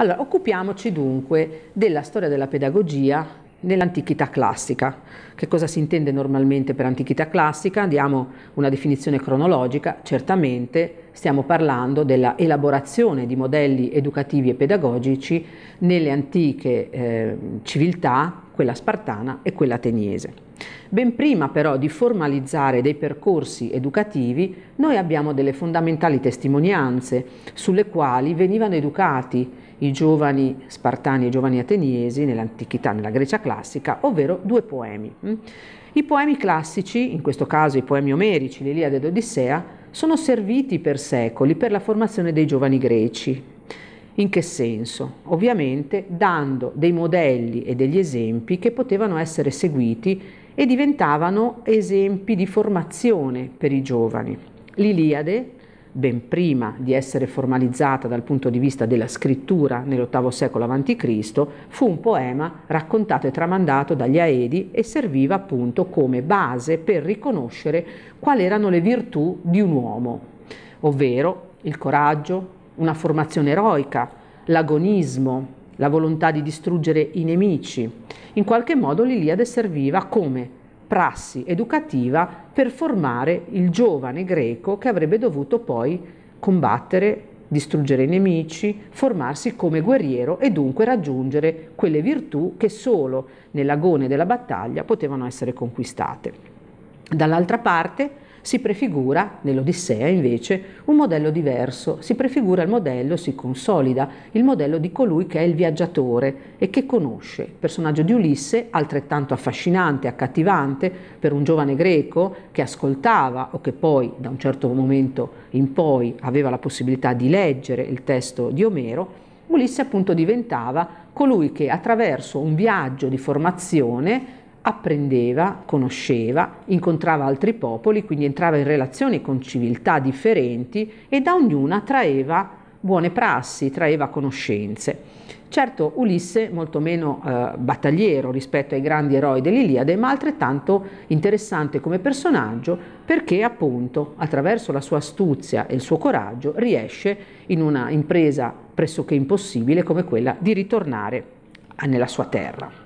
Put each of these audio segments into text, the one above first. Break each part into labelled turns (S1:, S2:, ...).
S1: Allora, occupiamoci dunque della storia della pedagogia nell'antichità classica. Che cosa si intende normalmente per antichità classica? Diamo una definizione cronologica, certamente stiamo parlando della elaborazione di modelli educativi e pedagogici nelle antiche eh, civiltà, quella spartana e quella ateniese. Ben prima però di formalizzare dei percorsi educativi, noi abbiamo delle fondamentali testimonianze sulle quali venivano educati i giovani spartani e i giovani ateniesi nell'antichità, nella Grecia classica, ovvero due poemi. Mm? I poemi classici, in questo caso i poemi omerici, l'Iliade ed Odissea, sono serviti per secoli per la formazione dei giovani greci, in che senso? Ovviamente dando dei modelli e degli esempi che potevano essere seguiti e diventavano esempi di formazione per i giovani. L'Iliade, ben prima di essere formalizzata dal punto di vista della scrittura nell'VIII secolo a.C., fu un poema raccontato e tramandato dagli Aedi e serviva appunto come base per riconoscere quali erano le virtù di un uomo, ovvero il coraggio, una formazione eroica, l'agonismo, la volontà di distruggere i nemici. In qualche modo l'Iliade serviva come prassi educativa per formare il giovane greco che avrebbe dovuto poi combattere, distruggere i nemici, formarsi come guerriero e dunque raggiungere quelle virtù che solo nell'agone della battaglia potevano essere conquistate. Dall'altra parte si prefigura, nell'Odissea invece, un modello diverso, si prefigura il modello, si consolida il modello di colui che è il viaggiatore e che conosce. Il personaggio di Ulisse, altrettanto affascinante, accattivante per un giovane greco che ascoltava o che poi da un certo momento in poi aveva la possibilità di leggere il testo di Omero, Ulisse appunto diventava colui che attraverso un viaggio di formazione apprendeva, conosceva, incontrava altri popoli, quindi entrava in relazione con civiltà differenti e da ognuna traeva buone prassi, traeva conoscenze. Certo, Ulisse molto meno eh, battagliero rispetto ai grandi eroi dell'Iliade, ma altrettanto interessante come personaggio perché appunto attraverso la sua astuzia e il suo coraggio riesce in una impresa pressoché impossibile come quella di ritornare nella sua terra.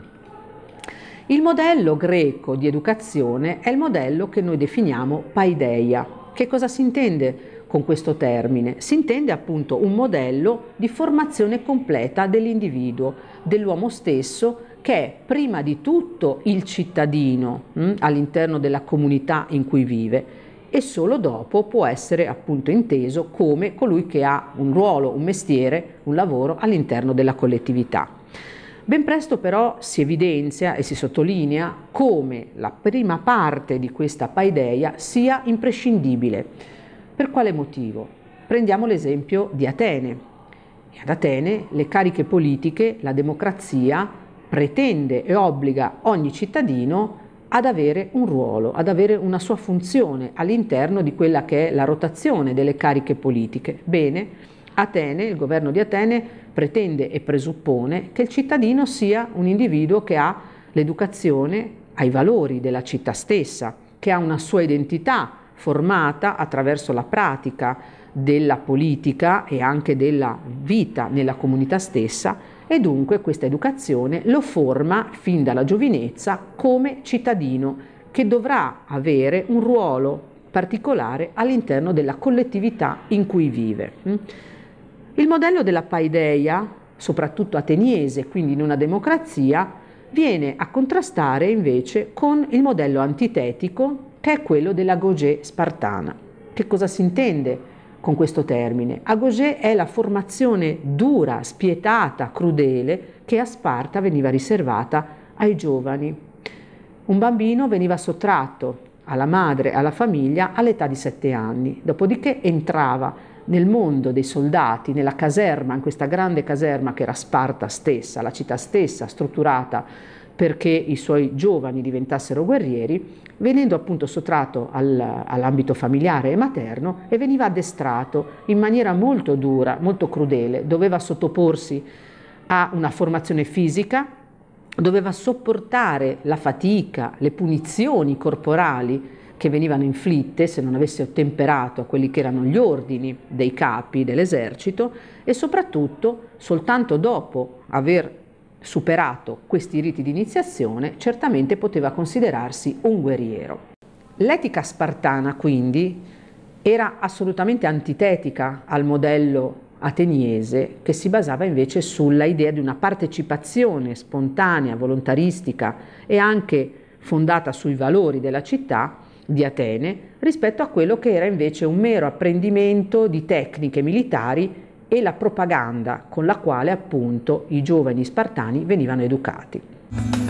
S1: Il modello greco di educazione è il modello che noi definiamo paideia. Che cosa si intende con questo termine? Si intende appunto un modello di formazione completa dell'individuo, dell'uomo stesso, che è prima di tutto il cittadino mh, hm, all'interno della comunità in cui vive e solo dopo può essere appunto inteso come colui che ha un ruolo, un mestiere, un lavoro all'interno della collettività. Ben presto però si evidenzia e si sottolinea come la prima parte di questa paideia sia imprescindibile. Per quale motivo? Prendiamo l'esempio di Atene. Ad Atene le cariche politiche, la democrazia, pretende e obbliga ogni cittadino ad avere un ruolo, ad avere una sua funzione all'interno di quella che è la rotazione delle cariche politiche. Bene, Atene, il governo di Atene pretende e presuppone che il cittadino sia un individuo che ha l'educazione ai valori della città stessa, che ha una sua identità formata attraverso la pratica della politica e anche della vita nella comunità stessa e dunque questa educazione lo forma fin dalla giovinezza come cittadino che dovrà avere un ruolo particolare all'interno della collettività in cui vive. Il modello della paideia, soprattutto ateniese, quindi in una democrazia, viene a contrastare invece con il modello antitetico che è quello dell'agogè spartana. Che cosa si intende con questo termine? Agogè è la formazione dura, spietata, crudele che a Sparta veniva riservata ai giovani. Un bambino veniva sottratto alla madre, alla famiglia all'età di sette anni, dopodiché entrava nel mondo dei soldati, nella caserma, in questa grande caserma che era Sparta stessa, la città stessa strutturata perché i suoi giovani diventassero guerrieri, venendo appunto sottratto al, all'ambito familiare e materno e veniva addestrato in maniera molto dura, molto crudele, doveva sottoporsi a una formazione fisica, doveva sopportare la fatica, le punizioni corporali che venivano inflitte se non avesse ottemperato a quelli che erano gli ordini dei capi dell'esercito e soprattutto soltanto dopo aver superato questi riti di iniziazione certamente poteva considerarsi un guerriero. L'etica spartana quindi era assolutamente antitetica al modello ateniese che si basava invece sulla idea di una partecipazione spontanea, volontaristica e anche fondata sui valori della città di Atene rispetto a quello che era invece un mero apprendimento di tecniche militari e la propaganda con la quale appunto i giovani spartani venivano educati.